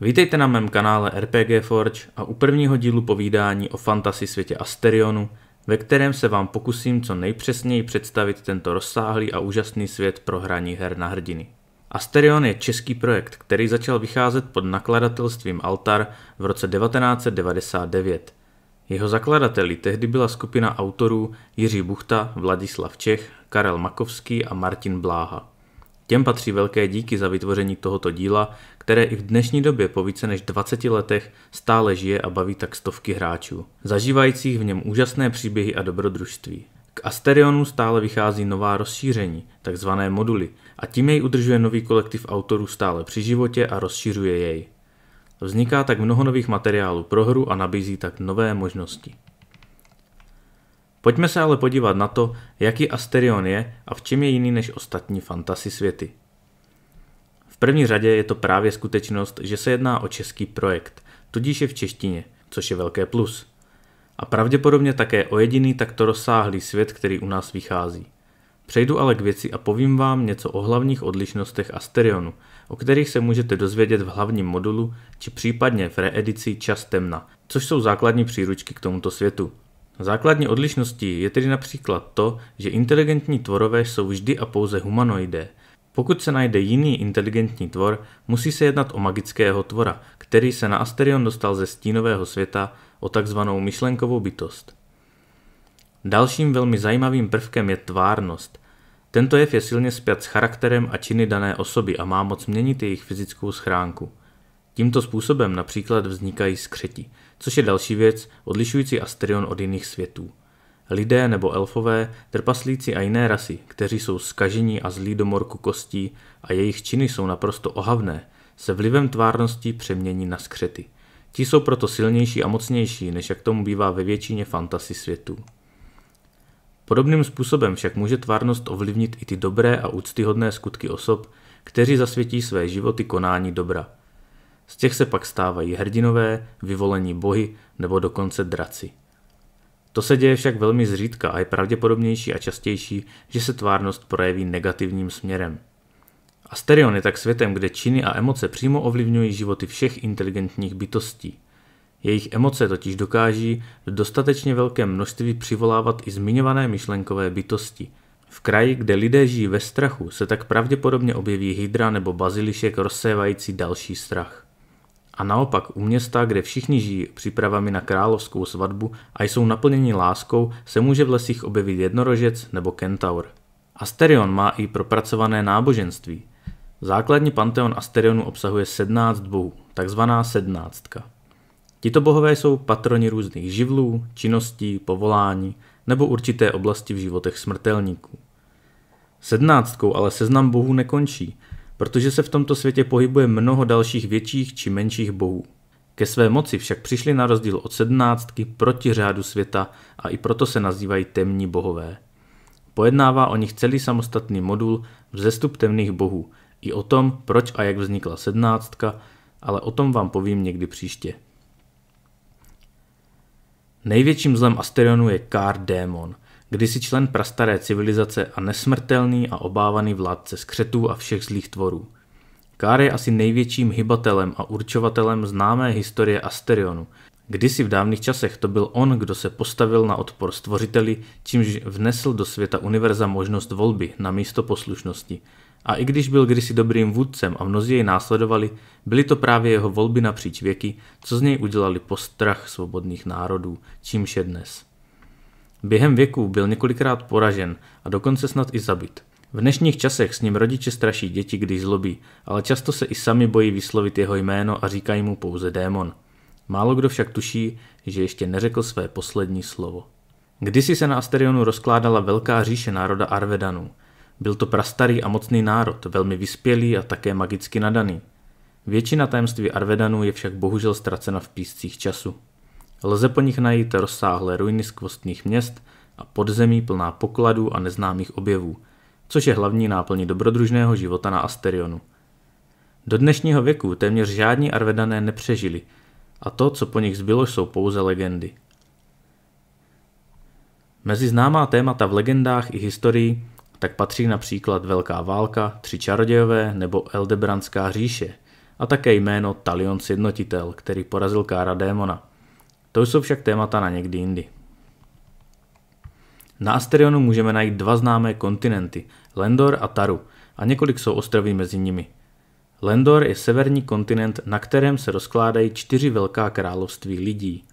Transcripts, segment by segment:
Vítejte na mém kanále RPG Forge a u prvního dílu povídání o fantasy světě Asterionu, ve kterém se vám pokusím co nejpřesněji představit tento rozsáhlý a úžasný svět pro hraní her na hrdiny. Asterion je český projekt, který začal vycházet pod nakladatelstvím Altar v roce 1999. Jeho zakladateli tehdy byla skupina autorů Jiří Buchta, Vladislav Čech, Karel Makovský a Martin Bláha. Těm patří velké díky za vytvoření tohoto díla, které i v dnešní době po více než 20 letech stále žije a baví tak stovky hráčů, zažívajících v něm úžasné příběhy a dobrodružství. K Asterionu stále vychází nová rozšíření, takzvané moduly, a tím jej udržuje nový kolektiv autorů stále při životě a rozšiřuje jej. Vzniká tak mnoho nových materiálů pro hru a nabízí tak nové možnosti. Pojďme se ale podívat na to, jaký Asterion je a v čem je jiný než ostatní fantasy světy. V první řadě je to právě skutečnost, že se jedná o český projekt, tudíž je v češtině, což je velké plus. A pravděpodobně také o jediný takto rozsáhlý svět, který u nás vychází. Přejdu ale k věci a povím vám něco o hlavních odlišnostech Asterionu, o kterých se můžete dozvědět v hlavním modulu či případně v reedici Čas temna, což jsou základní příručky k tomuto světu – Základní odlišností je tedy například to, že inteligentní tvorové jsou vždy a pouze humanoidé. Pokud se najde jiný inteligentní tvor, musí se jednat o magického tvora, který se na Asterion dostal ze stínového světa o takzvanou myšlenkovou bytost. Dalším velmi zajímavým prvkem je tvárnost. Tento jev je silně spjat s charakterem a činy dané osoby a má moc měnit jejich fyzickou schránku – Tímto způsobem například vznikají skřeti, což je další věc odlišující Asterion od jiných světů. Lidé nebo elfové, trpaslíci a jiné rasy, kteří jsou skažení a zlí do morku kostí a jejich činy jsou naprosto ohavné, se vlivem tvárnosti přemění na skřety. Ti jsou proto silnější a mocnější, než jak tomu bývá ve většině fantasy světů. Podobným způsobem však může tvárnost ovlivnit i ty dobré a úctyhodné skutky osob, kteří zasvětí své životy konání dobra – z těch se pak stávají hrdinové, vyvolení bohy nebo dokonce draci. To se děje však velmi zřídka a je pravděpodobnější a častější, že se tvárnost projeví negativním směrem. Asterion je tak světem, kde činy a emoce přímo ovlivňují životy všech inteligentních bytostí. Jejich emoce totiž dokáží v dostatečně velkém množství přivolávat i zmiňované myšlenkové bytosti. V kraji, kde lidé žijí ve strachu, se tak pravděpodobně objeví hydra nebo bazilišek rozsévající další strach. A naopak u města, kde všichni žijí přípravami na královskou svatbu a jsou naplněni láskou, se může v lesích objevit jednorožec nebo kentaur. Asterion má i propracované náboženství. Základní panteon Asterionu obsahuje 17 bohů, takzvaná sednáctka. Tito bohové jsou patroni různých živlů, činností, povolání nebo určité oblasti v životech smrtelníků. Sednáctkou ale seznam bohů nekončí – protože se v tomto světě pohybuje mnoho dalších větších či menších bohů. Ke své moci však přišli na rozdíl od sedmnáctky proti řádu světa a i proto se nazývají temní bohové. Pojednává o nich celý samostatný modul Vzestup temných bohů, i o tom, proč a jak vznikla sedmnáctka, ale o tom vám povím někdy příště. Největším zlem Asterionu je Kár démon – kdysi člen prastaré civilizace a nesmrtelný a obávaný vládce skřetů a všech zlých tvorů. Kár je asi největším hybatelem a určovatelem známé historie Asterionu. Kdysi v dávných časech to byl on, kdo se postavil na odpor stvořiteli, čímž vnesl do světa univerza možnost volby na místo poslušnosti. A i když byl kdysi dobrým vůdcem a mnozí jej následovali, byly to právě jeho volby napříč věky, co z něj udělali postrach svobodných národů, čímž je dnes. Během věku byl několikrát poražen a dokonce snad i zabit. V dnešních časech s ním rodiče straší děti, když zlobí, ale často se i sami bojí vyslovit jeho jméno a říkají mu pouze démon. Málo kdo však tuší, že ještě neřekl své poslední slovo. Kdysi se na Asterionu rozkládala velká říše národa Arvedanů. Byl to prastarý a mocný národ, velmi vyspělý a také magicky nadaný. Většina tajemství Arvedanů je však bohužel ztracena v píscích času. Lze po nich najít rozsáhlé ruiny skvostných měst a podzemí plná pokladů a neznámých objevů, což je hlavní náplní dobrodružného života na Asterionu. Do dnešního věku téměř žádní Arvedané nepřežili a to, co po nich zbylo, jsou pouze legendy. Mezi známá témata v legendách i historii tak patří například Velká válka, Tři čarodějové nebo Eldebranská říše a také jméno Talion Sjednotitel, který porazil Kára démona – to jsou však témata na někdy jindy. Na Asterionu můžeme najít dva známé kontinenty, Lendor a Taru, a několik jsou ostroví mezi nimi. Lendor je severní kontinent, na kterém se rozkládají čtyři velká království lidí.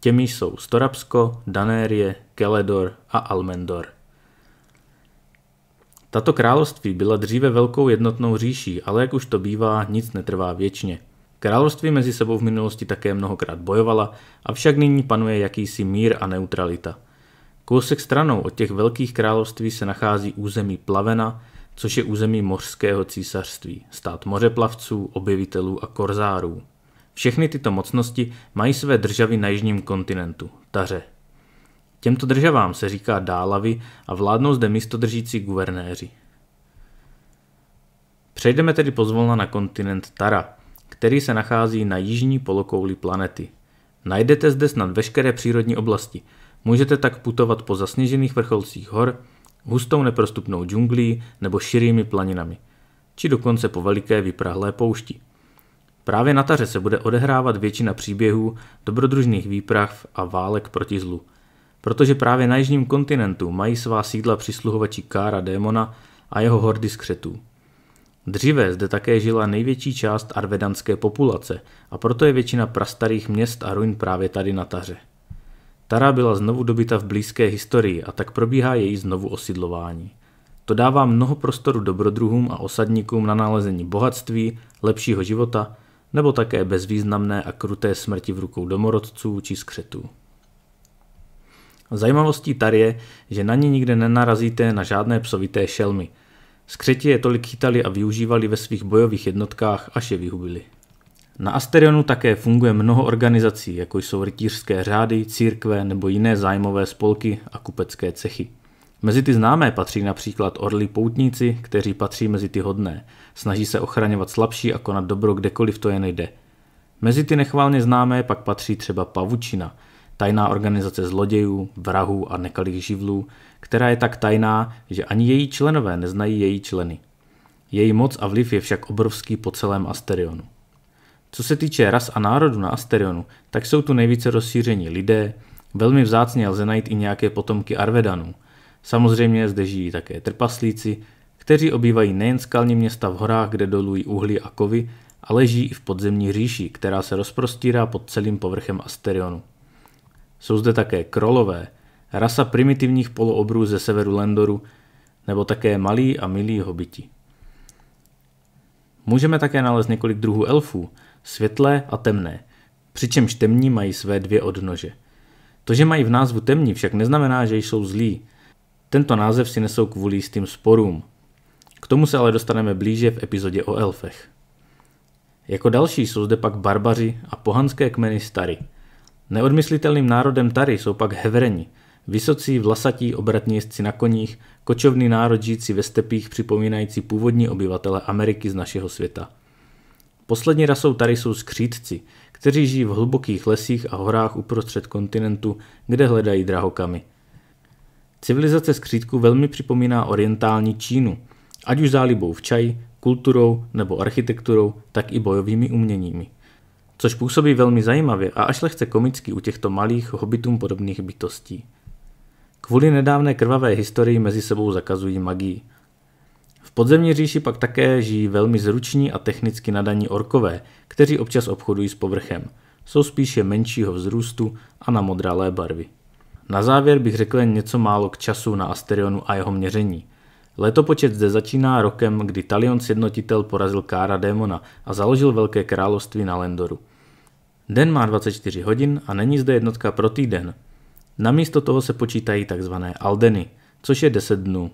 Těmi jsou Storapsko, Danérie, Keledor a Almendor. Tato království byla dříve velkou jednotnou říší, ale jak už to bývá, nic netrvá věčně – Království mezi sebou v minulosti také mnohokrát bojovala, avšak nyní panuje jakýsi mír a neutralita. Kousek stranou od těch velkých království se nachází území Plavena, což je území mořského císařství, stát mořeplavců, objevitelů a korzárů. Všechny tyto mocnosti mají své državy na jižním kontinentu, Taře. Těmto državám se říká dálavy a vládnou zde místodržící guvernéři. Přejdeme tedy pozvolna na kontinent Tara – který se nachází na jižní polokouli planety. Najdete zde snad veškeré přírodní oblasti. Můžete tak putovat po zasněžených vrcholcích hor, hustou neprostupnou džunglí nebo širými planinami, či dokonce po veliké vyprahlé poušti. Právě na taře se bude odehrávat většina příběhů, dobrodružných výprav a válek proti zlu. Protože právě na jižním kontinentu mají svá sídla přisluhovači Kára démona a jeho hordy skřetů. Dříve zde také žila největší část arvedanské populace a proto je většina prastarých měst a ruin právě tady na Taře. Tara byla znovu dobyta v blízké historii a tak probíhá její znovu osidlování. To dává mnoho prostoru dobrodruhům a osadníkům na nalezení bohatství, lepšího života nebo také bezvýznamné a kruté smrti v rukou domorodců či skřetů. Zajímavostí tar je, že na ní nikde nenarazíte na žádné psovité šelmy – Skřeti je tolik chytali a využívali ve svých bojových jednotkách, až je vyhubili. Na Asterionu také funguje mnoho organizací, jako jsou rytířské řády, církve nebo jiné zájmové spolky a kupecké cechy. Mezi ty známé patří například orlí poutníci, kteří patří mezi ty hodné. Snaží se ochraňovat slabší a konat dobro kdekoliv to je nejde. Mezi ty nechválně známé pak patří třeba pavučina – tajná organizace zlodějů, vrahů a nekalých živlů, která je tak tajná, že ani její členové neznají její členy. Její moc a vliv je však obrovský po celém Asterionu. Co se týče ras a národu na Asterionu, tak jsou tu nejvíce rozšíření lidé, velmi vzácně lze najít i nějaké potomky Arvedanů. Samozřejmě zde žijí také trpaslíci, kteří obývají nejen skalní města v horách, kde dolují uhlí a kovy, ale žijí i v podzemní říši, která se rozprostírá pod celým povrchem Asterionu. Jsou zde také krolové, rasa primitivních poloobrů ze severu Lendoru, nebo také malí a milí hobiti. Můžeme také nalézt několik druhů elfů, světlé a temné, přičemž temní mají své dvě odnože. To, že mají v názvu temní, však neznamená, že jsou zlí. Tento název si nesou kvůli jistým sporům. K tomu se ale dostaneme blíže v epizodě o elfech. Jako další jsou zde pak barbaři a pohanské kmeny stary – Neodmyslitelným národem Tary jsou pak hevreni, vysocí vlasatí obratníci na koních, kočovný národ žijící ve stepích připomínající původní obyvatele Ameriky z našeho světa. Poslední rasou Tary jsou skřídci, kteří žijí v hlubokých lesích a horách uprostřed kontinentu, kde hledají drahokamy. Civilizace skřídků velmi připomíná orientální Čínu, ať už zálibou v čaji, kulturou nebo architekturou, tak i bojovými uměními což působí velmi zajímavě a až lehce komicky u těchto malých, hobitům podobných bytostí. Kvůli nedávné krvavé historii mezi sebou zakazují magii. V podzemní říši pak také žijí velmi zruční a technicky nadaní orkové, kteří občas obchodují s povrchem. Jsou spíše menšího vzrůstu a na modralé barvy. Na závěr bych řekl jen něco málo k času na Asterionu a jeho měření. Letopočet zde začíná rokem, kdy Talion sjednotitel porazil Kára démona a založil Velké království na Lendoru. Den má 24 hodin a není zde jednotka pro týden. Namísto toho se počítají tzv. aldeny, což je 10 dnů.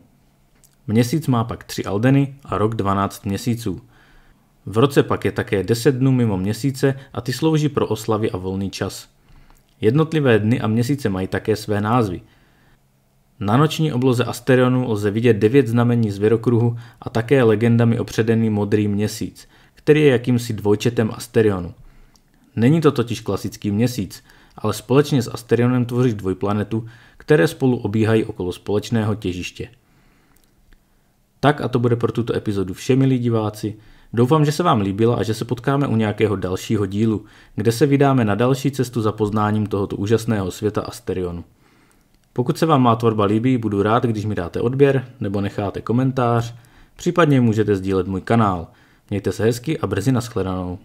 Měsíc má pak 3 aldeny a rok 12 měsíců. V roce pak je také 10 dnů mimo měsíce a ty slouží pro oslavy a volný čas. Jednotlivé dny a měsíce mají také své názvy. Na noční obloze Asterionu lze vidět devět znamení zvěrokruhu a také legendami opředený modrý měsíc, který je jakýmsi dvojčetem Asterionu – Není to totiž klasický měsíc, ale společně s Asterionem tvoří dvojplanetu, které spolu obíhají okolo společného těžiště. Tak a to bude pro tuto epizodu vše, milí diváci. Doufám, že se vám líbila a že se potkáme u nějakého dalšího dílu, kde se vydáme na další cestu za poznáním tohoto úžasného světa Asterionu. Pokud se vám má tvorba líbí, budu rád, když mi dáte odběr nebo necháte komentář, případně můžete sdílet můj kanál. Mějte se hezky a brzy nashledanou.